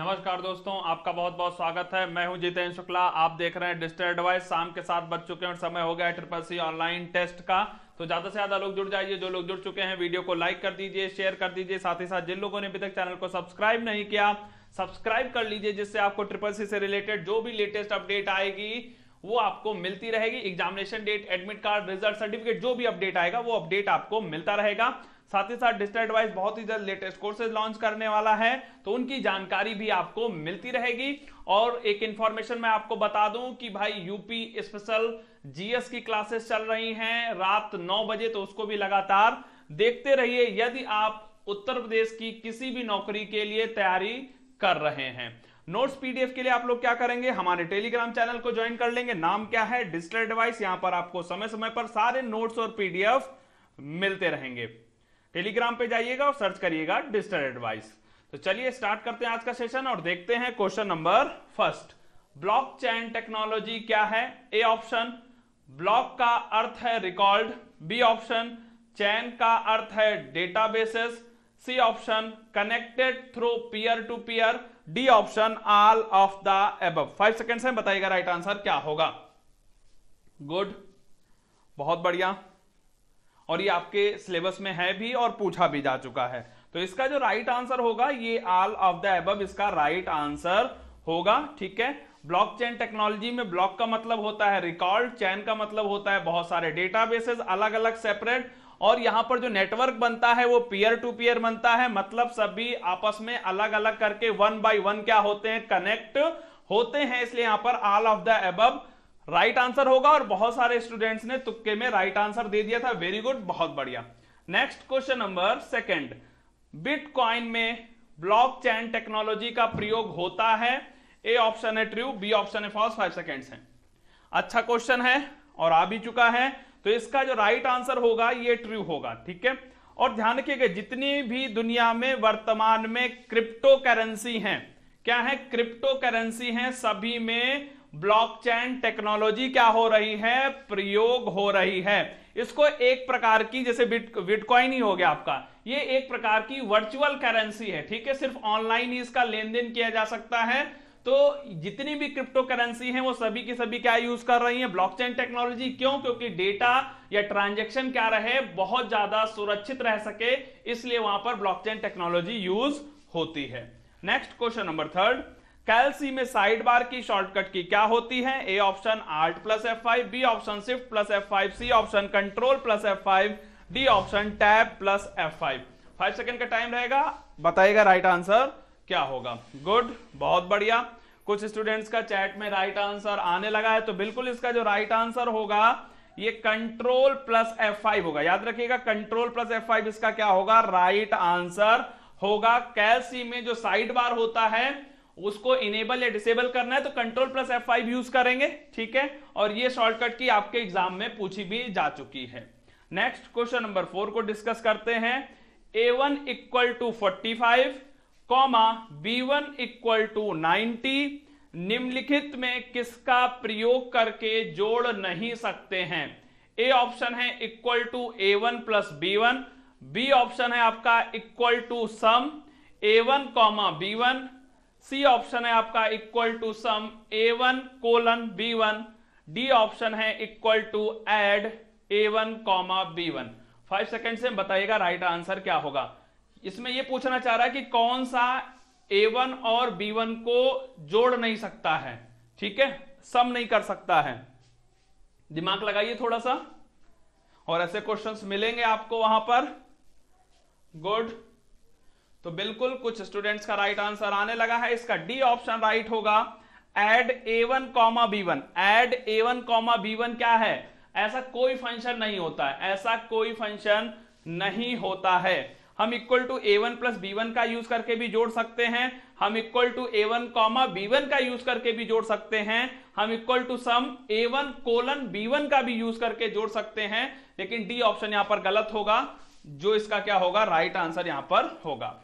नमस्कार दोस्तों आपका बहुत बहुत स्वागत है मैं हूं जितेंद्र शुक्ला आप देख रहे हैं डिजिटल एडवाइस शाम के साथ बज चुके हैं और समय हो गया है ट्रिपल सी ऑनलाइन टेस्ट का तो ज्यादा से ज्यादा लोग जुड़ जाइए जो लोग जुड़ चुके हैं वीडियो को लाइक कर दीजिए शेयर कर दीजिए साथ ही साथ जिन लोगों ने अभी तक चैनल को सब्सक्राइब नहीं किया सब्सक्राइब कर लीजिए जिससे आपको ट्रिपल सी से रिलेटेड जो भी लेटेस्ट अपडेट आएगी वो आपको मिलती रहेगी examination date admit card result certificate जो भी अपडेट आएगा वो अपडेट आपको मिलता रहेगा साथ ही साथ डिजिटल एडवाइस बहुत ही जल्द लेटेस्ट कोर्सेज लॉन्च करने वाला है तो उनकी जानकारी भी आपको मिलती रहेगी और एक इंफॉर्मेशन मैं आपको बता दूं कि भाई यूपी स्पेशल जीएस की क्लासेस चल रही हैं रात नौ बजे तो उसको भी लगातार देखते रहिए यदि आप उत्तर प्रदेश की किसी भी नौकरी के लिए तैयारी कर रहे हैं नोट्स पीडीएफ के लिए आप लोग क्या करेंगे हमारे टेलीग्राम चैनल को ज्वाइन कर लेंगे नाम क्या है डिजिटल डिवाइस यहां पर आपको समय समय पर सारे नोट्स और पीडीएफ मिलते रहेंगे टेलीग्राम पे जाइएगा और सर्च करिएगा डिजिटल एडवाइस तो चलिए स्टार्ट करते हैं आज का सेशन और देखते हैं question number first blockchain technology क्या है ए ऑप्शन ब्लॉक का अर्थ है रिकॉर्ड बी ऑप्शन चैन का अर्थ है databases C option connected through peer to peer D option all of the above five seconds में बताइएगा राइट आंसर क्या होगा गुड बहुत बढ़िया और ये आपके सिलेबस में है भी और पूछा भी जा चुका है तो इसका जो राइट आंसर होगा ये ऑल ऑफ द एबव इसका राइट आंसर होगा ठीक है ब्लॉकचेन टेक्नोलॉजी में ब्लॉक का मतलब होता है रिकॉर्ड चैन का मतलब होता है बहुत सारे डेटाबेसेस अलग अलग सेपरेट और यहां पर जो नेटवर्क बनता है वो पीयर टू पीयर बनता है मतलब सभी आपस में अलग अलग करके वन बाई वन क्या होते हैं कनेक्ट होते हैं इसलिए यहां पर all of the above right right answer होगा और बहुत सारे स्टूडेंट्स ने तुक्के में राइट right आंसर दे दिया था वेरी गुड बहुत बढ़िया next question number second bitcoin में ब्लॉकचेन टेक्नोलॉजी का प्रयोग होता है ए ऑप्शन है ट्रू बी ऑप्शन है फॉल्स फाइव सेकेंड है अच्छा क्वेश्चन है और आ भी चुका है तो इसका जो राइट right आंसर होगा ये ट्रू होगा ठीक है और ध्यान रखिएगा जितनी भी दुनिया में वर्तमान में क्रिप्टो करेंसी है क्या है क्रिप्टो करेंसी है सभी में ब्लॉकचेन टेक्नोलॉजी क्या हो रही है प्रयोग हो रही है इसको एक प्रकार की जैसे बिटकॉइन ही हो गया आपका ये एक प्रकार की वर्चुअल करेंसी है ठीक है सिर्फ ऑनलाइन ही इसका लेन देन किया जा सकता है तो जितनी भी क्रिप्टो करेंसी है वो सभी की सभी क्या यूज कर रही है ब्लॉकचेन टेक्नोलॉजी क्यों क्योंकि डेटा या ट्रांजेक्शन क्या रहे बहुत ज्यादा सुरक्षित रह सके इसलिए वहां पर ब्लॉकचेन टेक्नोलॉजी यूज होती है नेक्स्ट क्वेश्चन नंबर थर्ड कैलसी में साइड बार की शॉर्टकट की क्या होती है A option alt plus F five B option shift plus F five C option control plus F five D option tab plus F five five second का time रहेगा बताइएगा राइट आंसर क्या होगा गुड बहुत बढ़िया कुछ स्टूडेंट्स का chat में राइट आंसर आने लगा है तो बिल्कुल इसका जो राइट आंसर होगा ये कंट्रोल प्लस एफ फाइव होगा याद रखिएगा कंट्रोल प्लस एफ फाइव इसका क्या होगा राइट right आंसर होगा कैलसी में जो साइड बार होता है उसको इनेबल या डिसेबल करना है तो control plus F five use करेंगे ठीक है और ये शॉर्टकट की आपके एग्जाम में पूछी भी जा चुकी है नेक्स्ट क्वेश्चन नंबर फोर को डिस्कस करते हैं A one equal to forty five comma B one equal to ninety निम्नलिखित में किसका प्रयोग करके जोड़ नहीं सकते हैं ए ऑप्शन है equal to A one plus B one B option है आपका equal to sum A one comma B one C option है आपका equal to sum A one colon B one D option है equal to add A one comma B one five second से बताइएगा right answer क्या होगा इसमें यह पूछना चाह रहा है कि कौन सा ए वन और बी वन को जोड़ नहीं सकता है ठीक है सम नहीं कर सकता है दिमाग लगाइए थोड़ा सा और ऐसे क्वेश्चंस मिलेंगे आपको वहां पर गुड तो बिल्कुल कुछ स्टूडेंट्स का राइट आंसर आने लगा है इसका डी ऑप्शन राइट होगा add A one comma B one add A one comma B one क्या है ऐसा कोई फंक्शन नहीं होता है ऐसा कोई फंक्शन नहीं होता है हम equal to A one plus B one का यूज करके भी जोड़ सकते हैं हम equal to A one comma B one का यूज करके भी जोड़ सकते हैं हम equal to sum A one colon B one का भी यूज करके जोड़ सकते हैं लेकिन डी ऑप्शन यहां पर गलत होगा जो इसका क्या होगा राइट आंसर यहां पर होगा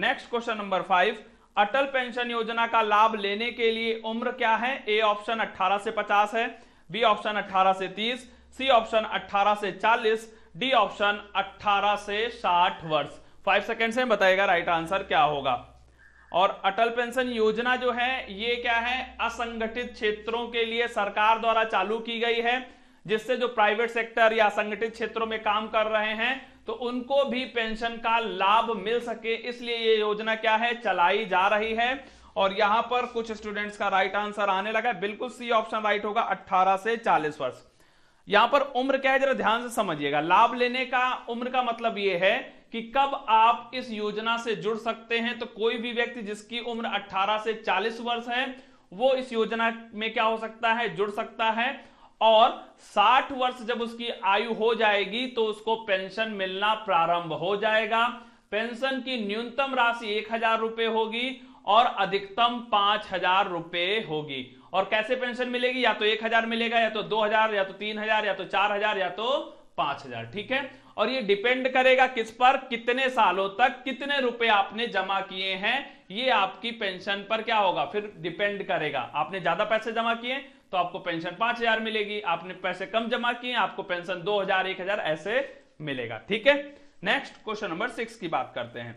next question number five Atal pension Yojana का लाभ लेने के लिए उम्र क्या है ए ऑप्शन 18 से 50 है बी ऑप्शन 18 से 30 सी ऑप्शन 18 से 40 डी ऑप्शन 18 से 60 वर्ष फाइव सेकेंड से बताएगा राइट आंसर क्या होगा और अटल पेंशन योजना जो है ये क्या है असंगठित क्षेत्रों के लिए सरकार द्वारा चालू की गई है जिससे जो प्राइवेट सेक्टर या असंगठित क्षेत्रों में काम कर रहे हैं तो उनको भी पेंशन का लाभ मिल सके इसलिए ये योजना क्या है चलाई जा रही है और यहां पर कुछ स्टूडेंट्स का राइट आंसर आने लगा बिल्कुल सी ऑप्शन राइट होगा 18 से 40 वर्ष यहां पर उम्र क्या है जरा ध्यान से समझिएगा लाभ लेने का उम्र का मतलब यह है कि कब आप इस योजना से जुड़ सकते हैं तो कोई भी व्यक्ति जिसकी उम्र 18 से 40 वर्ष है वो इस योजना में क्या हो सकता है जुड़ सकता है और 60 वर्ष जब उसकी आयु हो जाएगी तो उसको पेंशन मिलना प्रारंभ हो जाएगा पेंशन की न्यूनतम राशि एक हजार रुपए होगी और अधिकतम पांच हजार रुपए होगी और कैसे पेंशन मिलेगी या तो एक हजार मिलेगा या तो दो हजार या तो तीन हजार या तो चार हजार या तो पांच हजार ठीक है और ये डिपेंड करेगा किस पर कितने सालों तक कितने रुपए आपने जमा किए हैं ये आपकी पेंशन पर क्या होगा फिर डिपेंड करेगा आपने ज्यादा पैसे जमा किए तो आपको पेंशन पांच हजार मिलेगी आपने पैसे कम जमा किए आपको पेंशन दो हजार एक हजार ऐसे मिलेगा ठीक है नेक्स्ट क्वेश्चन नंबर सिक्स की बात करते हैं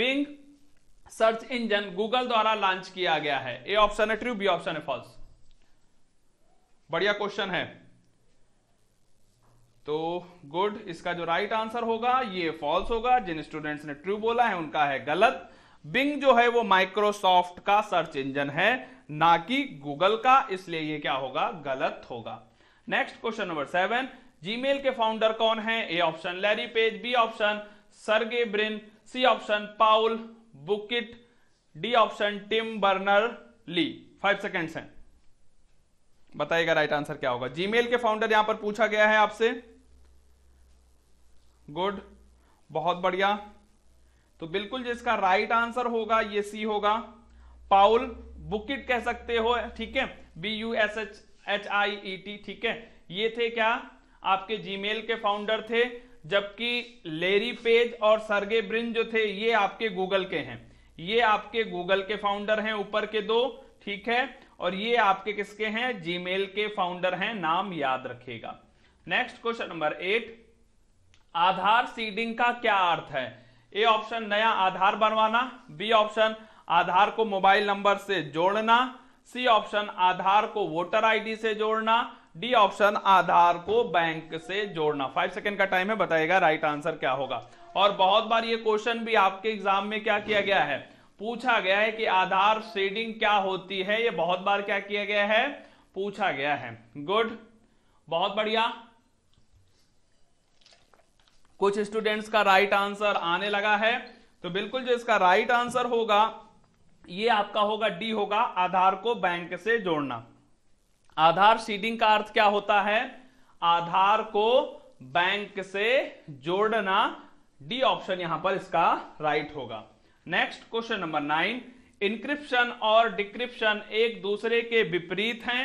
बिंग सर्च इंजन गूगल द्वारा लॉन्च किया गया है ए ऑप्शन है ट्रू बी ऑप्शन है फॉल्स बढ़िया क्वेश्चन है तो गुड इसका जो राइट आंसर होगा ये फॉल्स होगा जिन स्टूडेंट्स ने ट्रू बोला है उनका है गलत बिंग जो है वो माइक्रोसॉफ्ट का सर्च इंजन है ना कि गूगल का इसलिए ये क्या होगा गलत होगा next question number seven Gmail के फाउंडर कौन है A option Larry Page B option Sergey Brin C option Paul Buchheit D option Tim Berners Lee five seconds हैं बताइएगा राइट आंसर क्या होगा जीमेल के फाउंडर यहां पर पूछा गया है आपसे गुड बहुत बढ़िया तो बिल्कुल जिसका राइट आंसर होगा ये सी होगा पाउल बुकिट कह सकते हो ठीक है B U S H H I E T ठीक है ये थे क्या आपके जीमेल के फाउंडर थे जबकि लेरी पेज और सरगे ब्रिन जो थे ये आपके गूगल के हैं ये आपके गूगल के फाउंडर हैं ऊपर के दो ठीक है और ये आपके किसके हैं जीमेल के फाउंडर हैं नाम याद रखेगा next question number eight Aadhaar seeding का क्या अर्थ है ए ऑप्शन नया आधार बनवाना बी ऑप्शन आधार को मोबाइल नंबर से जोड़ना सी ऑप्शन आधार को वोटर आईडी से जोड़ना डी ऑप्शन आधार को बैंक से जोड़ना फाइव सेकेंड का टाइम है बताएगा राइट आंसर क्या होगा और बहुत बार ये क्वेश्चन भी आपके एग्जाम में क्या किया गया है पूछा गया है कि आधार शेडिंग क्या होती है ये बहुत बार क्या किया गया है पूछा गया है गुड बहुत बढ़िया कुछ स्टूडेंट्स का राइट आंसर आने लगा है तो बिल्कुल जो इसका राइट आंसर होगा ये आपका होगा डी होगा आधार को बैंक से जोड़ना आधार सीडिंग का अर्थ क्या होता है आधार को बैंक से जोड़ना डी ऑप्शन यहां पर इसका राइट होगा next question number nine encryption और डिक्रिप्शन एक दूसरे के विपरीत हैं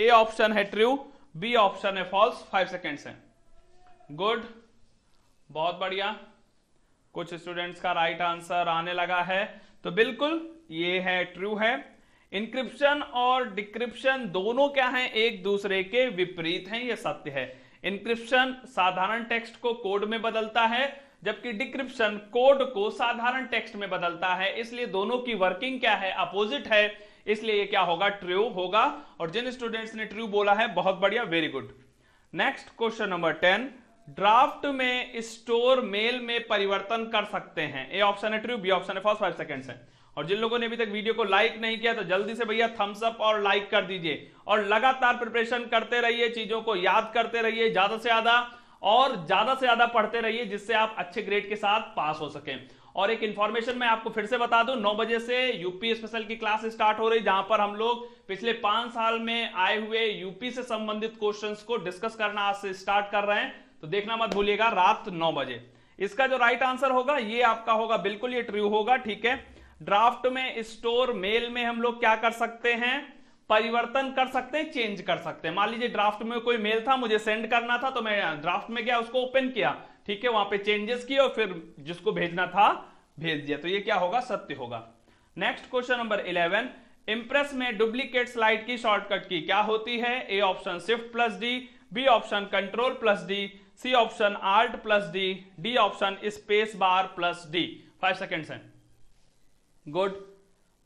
ए ऑप्शन है ट्रू बी ऑप्शन है फॉल्स फाइव सेकेंड्स है गुड बहुत बढ़िया कुछ स्टूडेंट्स का राइट right आंसर आने लगा है तो बिल्कुल ये है ट्रू है इंक्रिप्शन और डिक्रिप्शन दोनों क्या हैं एक दूसरे के विपरीत हैं यह सत्य है इंक्रिप्शन साधारण टेक्स्ट को कोड में बदलता है जबकि डिक्रिप्शन कोड को साधारण टेक्स्ट में बदलता है इसलिए दोनों की वर्किंग क्या है अपोजिट है इसलिए ये क्या होगा ट्रू होगा और जिन स्टूडेंट्स ने ट्रू बोला है बहुत बढ़िया very good next question number ten draft में स्टोर मेल में परिवर्तन कर सकते हैं ए ऑप्शन है ट्रू बी ऑप्शन है फर्स्ट फाइव सेकेंड्स है और जिन लोगों ने अभी तक वीडियो को लाइक नहीं किया तो जल्दी से भैया थम्स अप और लाइक कर दीजिए और लगातार प्रिपरेशन करते रहिए चीजों को याद करते रहिए ज्यादा से ज्यादा और ज्यादा से ज्यादा पढ़ते रहिए जिससे आप अच्छे ग्रेड के साथ पास हो सके और एक इंफॉर्मेशन मैं आपको फिर से बता दूं 9 बजे से यूपी स्पेशल की क्लास स्टार्ट हो रही जहां पर हम लोग पिछले पांच साल में आए हुए यूपी से संबंधित क्वेश्चंस को डिस्कस करना आज से स्टार्ट कर रहे हैं तो देखना मत भूलिएगा रात नौ बजे इसका जो राइट आंसर होगा ये आपका होगा बिल्कुल ये ट्रू होगा ठीक है ड्राफ्ट में स्टोर मेल में हम लोग क्या कर सकते हैं परिवर्तन कर सकते हैं चेंज कर सकते हैं मान लीजिए ड्राफ्ट में कोई मेल था मुझे सेंड करना था तो मैं ड्राफ्ट में गया उसको ओपन किया ठीक है वहां पे चेंजेस किया और फिर जिसको भेजना था भेज दिया तो ये क्या होगा सत्य होगा next question number eleven Impress में डुप्लीकेट स्लाइड की शॉर्टकट की क्या होती है A option shift plus D B option control plus D C option alt plus D D option space bar plus D five seconds है good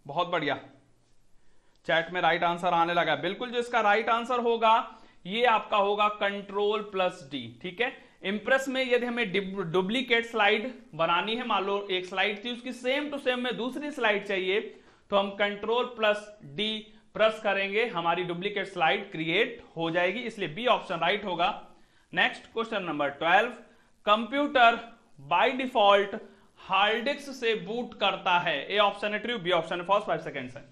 बहुत बढ़िया chat में राइट आंसर आने लगा बिल्कुल जो इसका राइट आंसर होगा ये आपका होगा कंट्रोल प्लस डी ठीक है इंप्रेस में यदि हमें डुप्लीकेट स्लाइड बनानी है मान लो एक स्लाइड थी उसकी सेम टू सेम में दूसरी स्लाइड चाहिए तो हम कंट्रोल प्लस डी प्रेस करेंगे हमारी डुप्लीकेट स्लाइड क्रिएट हो जाएगी इसलिए बी ऑप्शन राइट होगा next question number twelve computer by default hard disk से बूट करता है ए ऑप्शन है ट्रू बी ऑप्शन है फर्स्ट फाइव सेकेंड है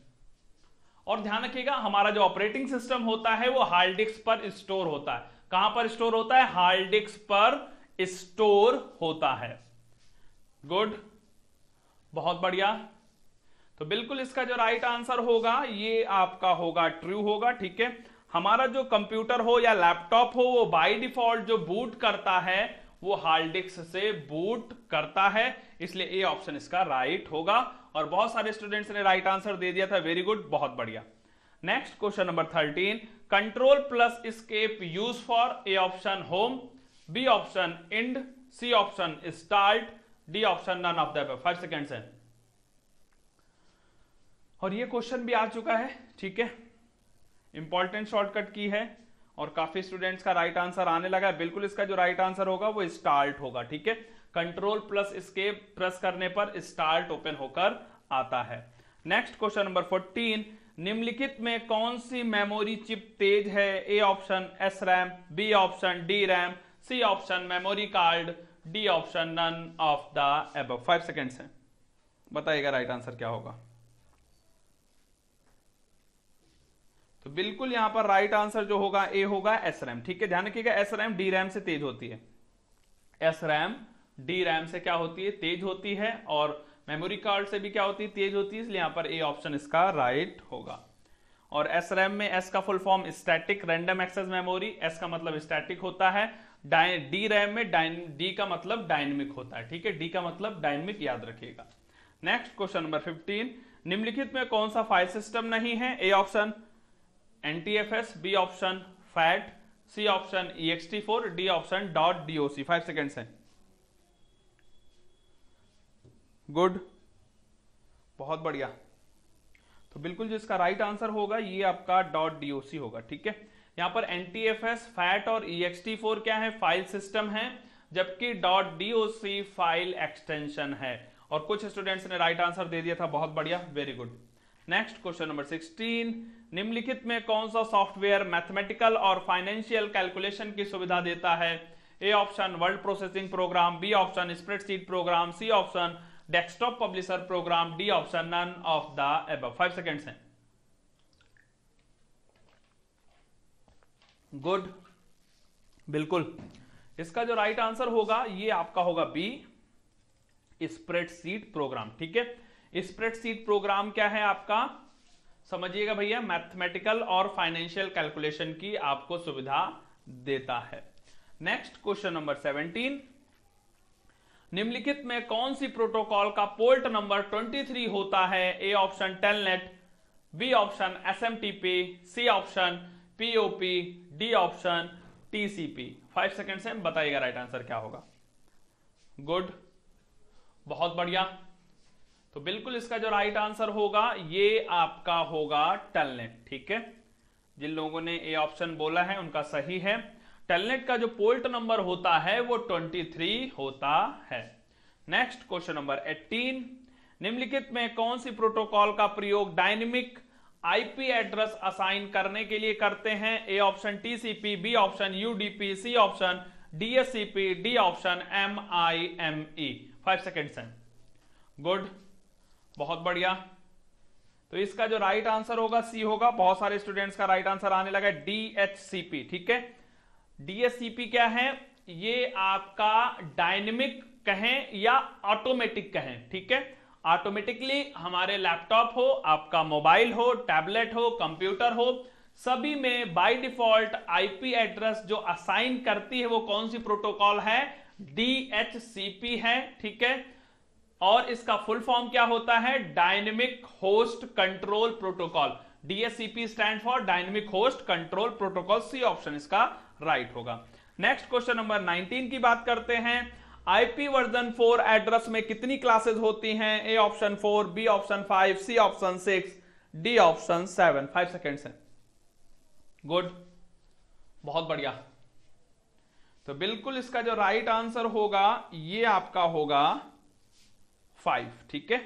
और ध्यान रखिएगा हमारा जो ऑपरेटिंग सिस्टम होता है वो हार्ड पर स्टोर होता है कहां पर स्टोर होता है हार्ड पर स्टोर होता है गुड बहुत बढ़िया तो बिल्कुल इसका जो राइट आंसर होगा ये आपका होगा ट्रू होगा ठीक है हमारा जो कंप्यूटर हो या लैपटॉप हो वो बाय डिफॉल्ट जो बूट करता है वो हार्डिक्स से बूट करता है इसलिए ए ऑप्शन इसका राइट होगा और बहुत सारे स्टूडेंट्स ने राइट आंसर दे दिया था वेरी गुड बहुत बढ़िया next question number thirteen control plus escape use for A option home B option end C option start D option none of the five second है और ये क्वेश्चन भी आ चुका है ठीक है इंपॉर्टेंट शॉर्टकट की है और काफी स्टूडेंट्स का राइट आंसर आने लगा है बिल्कुल इसका जो राइट आंसर होगा वो स्टार्ट होगा ठीक है कंट्रोल प्लस स्केप प्रेस करने पर स्टार्ट ओपन होकर आता है नेक्स्ट क्वेश्चन नंबर फोर्टीन निम्नलिखित में कौन सी मेमोरी चिप तेज है A option S RAM B option D RAM C option memory card D option none of the above five seconds है बताइएगा राइट आंसर क्या होगा तो बिल्कुल यहां पर राइट आंसर जो होगा ए होगा एस रैम ठीक है ध्यान रखिएगा एस रैम डी रैम से तेज होती है एस रैम डी रैम से क्या होती है तेज होती है और मेमोरी कार्ड से भी क्या होती है तेज होती है इसलिए यहां पर ए ऑप्शन इसका राइट होगा और एस रैम में एस का full form static random access memory S का मतलब स्टैटिक होता है डी रैम में डी का मतलब डायनमिक होता है ठीक है डी का मतलब डायनमिक याद रखिएगा नेक्स्ट क्वेश्चन नंबर 15 निम्नलिखित में कौन सा फाइल सिस्टम नहीं है A option N T F S B option FAT C option E four D option dot DOC five seconds हैं गुड बहुत बढ़िया तो बिल्कुल जिसका राइट right आंसर होगा ये आपका डॉट डी सी होगा ठीक है यहां पर N T F S FAT और ई e फोर क्या है फाइल सिस्टम है जबकि डॉट डीओसी फाइल एक्सटेंशन है और कुछ स्टूडेंट्स ने राइट right आंसर दे दिया था बहुत बढ़िया very good next question number 16 निम्नलिखित में कौन सा सॉफ्टवेयर मैथमेटिकल और फाइनेंशियल कैलकुलेशन की सुविधा देता है A option word processing program B option spreadsheet program C option desktop publisher program D option none of the above five seconds हैं गुड बिल्कुल इसका जो राइट right आंसर होगा ये आपका होगा बी स्प्रेडशीट प्रोग्राम ठीक है स्प्रेडशीट प्रोग्राम क्या है आपका समझिएगा भैया मैथमेटिकल और फाइनेंशियल कैलकुलेशन की आपको सुविधा देता है नेक्स्ट क्वेश्चन नंबर सेवनटीन निम्नलिखित में कौन सी प्रोटोकॉल का पोर्ट नंबर 23 होता है A option Telnet B option SMTP C option POP D option TCP five second से बताइएगा राइट आंसर क्या होगा गुड बहुत बढ़िया तो बिल्कुल इसका जो राइट आंसर होगा ये आपका होगा टलनेट ठीक है जिन लोगों ने ए ऑप्शन बोला है उनका सही है टलनेट का जो पोल्ट नंबर होता है वो 23 होता है नेक्स्ट क्वेश्चन नंबर 18 निम्नलिखित में कौन सी प्रोटोकॉल का प्रयोग डायनेमिक आईपी एड्रेस असाइन करने के लिए करते हैं A option TCP B option UDP C option DSCP D option M I M E five second good बहुत बढ़िया तो इसका जो राइट आंसर होगा सी होगा बहुत सारे स्टूडेंट्स का राइट आंसर आने लगा डीएचसीपी ठीक है पी क्या है ये आपका डायनेमिक कहें या ऑटोमेटिक कहें ठीक है ऑटोमेटिकली हमारे लैपटॉप हो आपका मोबाइल हो टैबलेट हो कंप्यूटर हो सभी में बाय डिफॉल्ट आईपी एड्रेस जो असाइन करती है वो कौन सी प्रोटोकॉल है डीएचसीपी है ठीक है और इसका फुल फॉर्म क्या होता है dynamic host control protocol DSCP stand for dynamic host control protocol C option इसका राइट right होगा नेक्स्ट क्वेश्चन नंबर 19 की बात करते हैं आईपी वर्जन 4 एड्रेस में कितनी क्लासेस होती हैं A option 4 B option 5 C option 6 D option 7 5 second है गुड बहुत बढ़िया तो बिल्कुल इसका जो राइट right आंसर होगा ये आपका होगा फाइव ठीक है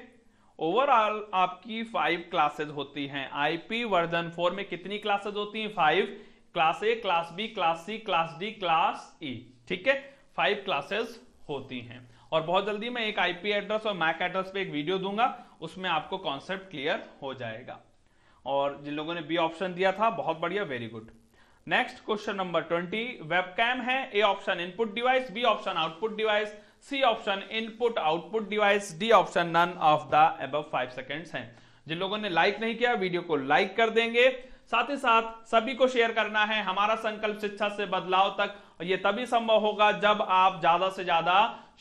ओवरऑल आपकी फाइव क्लासेज होती हैं आईपी वर्जन फोर में कितनी क्लासेज होती हैं five class A class B class C class D class E ठीक है फाइव क्लासेस होती हैं और बहुत जल्दी मैं एक आईपी एड्रेस और मैक एड्रेस पे एक वीडियो दूंगा उसमें आपको कॉन्सेप्ट क्लियर हो जाएगा और जिन लोगों ने बी ऑप्शन दिया था बहुत बढ़िया very good next question number twenty webcam है A option input device B option output device C option input output device D option none of the अब फाइव सेकेंड्स हैं जिन लोगों ने लाइक नहीं किया वीडियो को लाइक कर देंगे साथ ही साथ सभी को शेयर करना है हमारा संकल्प शिक्षा से बदलाव तक ये तभी संभव होगा जब आप ज्यादा से ज्यादा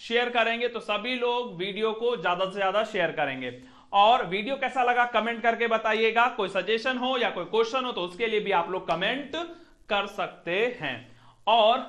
शेयर करेंगे तो सभी लोग वीडियो को ज्यादा से ज्यादा शेयर करेंगे और वीडियो कैसा लगा कमेंट करके बताइएगा कोई सजेशन हो या कोई क्वेश्चन हो तो उसके लिए भी आप लोग कमेंट कर सकते हैं और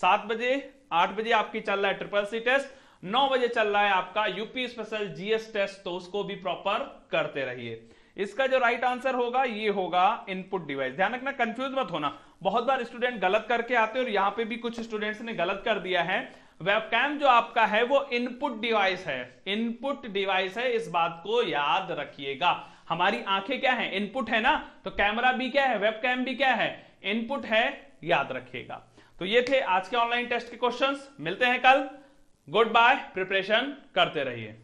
सात बजे आठ बजे आपकी चल रहा है ट्रिपल सी टेस्ट नौ बजे चल रहा है आपका यूपी स्पेशल जीएस टेस्ट तो उसको भी प्रॉपर करते रहिए इसका जो राइट आंसर होगा ये होगा इनपुट डिवाइस ध्यान रखना कंफ्यूज मत होना बहुत बार स्टूडेंट गलत करके आते हैं और यहां पे भी कुछ स्टूडेंट्स ने गलत कर दिया है वेबकैम जो आपका है वो इनपुट डिवाइस है इनपुट डिवाइस है इस बात को याद रखिएगा हमारी आंखें क्या है इनपुट है ना तो कैमरा भी क्या है वेबकैम भी क्या है इनपुट है याद रखिएगा तो ये थे आज के ऑनलाइन टेस्ट के क्वेश्चंस मिलते हैं कल गुड बाय प्रिपरेशन करते रहिए